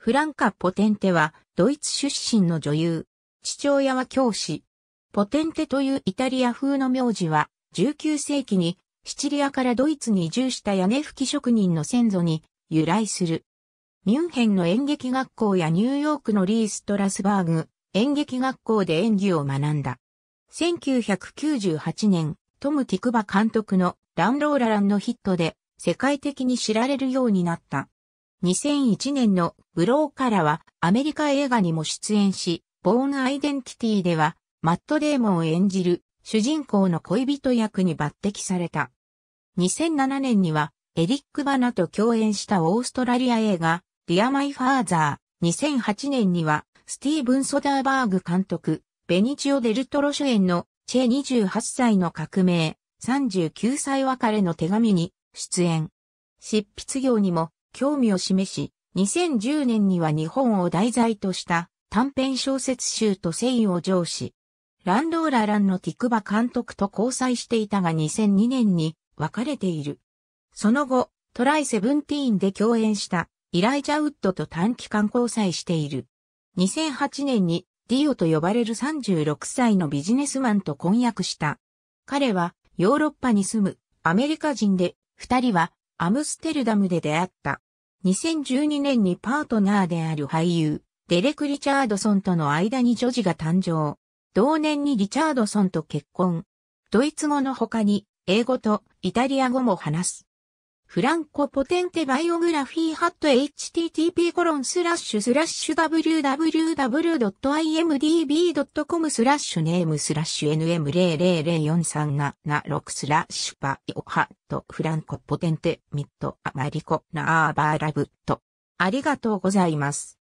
フランカ・ポテンテは、ドイツ出身の女優。父親は教師。ポテンテというイタリア風の名字は、19世紀に、シチリアからドイツに移住した屋根吹き職人の先祖に由来する。ミュンヘンの演劇学校やニューヨークのリー・ストラスバーグ演劇学校で演技を学んだ。1998年、トム・ティクバ監督のランローラランのヒットで世界的に知られるようになった。2001年のブローからはアメリカ映画にも出演し、ボーンアイデンティティではマット・デーモンを演じる主人公の恋人役に抜擢された。2007年にはエリック・バナと共演したオーストラリア映画、ディア・マイ・ファーザー。2008年にはスティーブン・ソダーバーグ監督、ベニチオ・デルトロ主演のチェ28歳の革命、39歳別れの手紙に出演。執筆業にも興味を示し、2010年には日本を題材とした短編小説集と繊維を上司。ランドーラランのティクバ監督と交際していたが2002年に別れている。その後、トライセブンティーンで共演したイライジャ・ウッドと短期間交際している。2008年にディオと呼ばれる36歳のビジネスマンと婚約した。彼はヨーロッパに住むアメリカ人で、二人はアムステルダムで出会った。2012年にパートナーである俳優、デレク・リチャードソンとの間に女児が誕生。同年にリチャードソンと結婚。ドイツ語の他に、英語とイタリア語も話す。フランコポテンテバイオグラフィーハット http コロンスラッシュスラッシュ www.imdb.com スラッシュネームスラッシュ n m 0 0 0 4 3 7 6スラッシュバイオハットフランコポテンテミットアマリコナーバーラブット。ありがとうございます。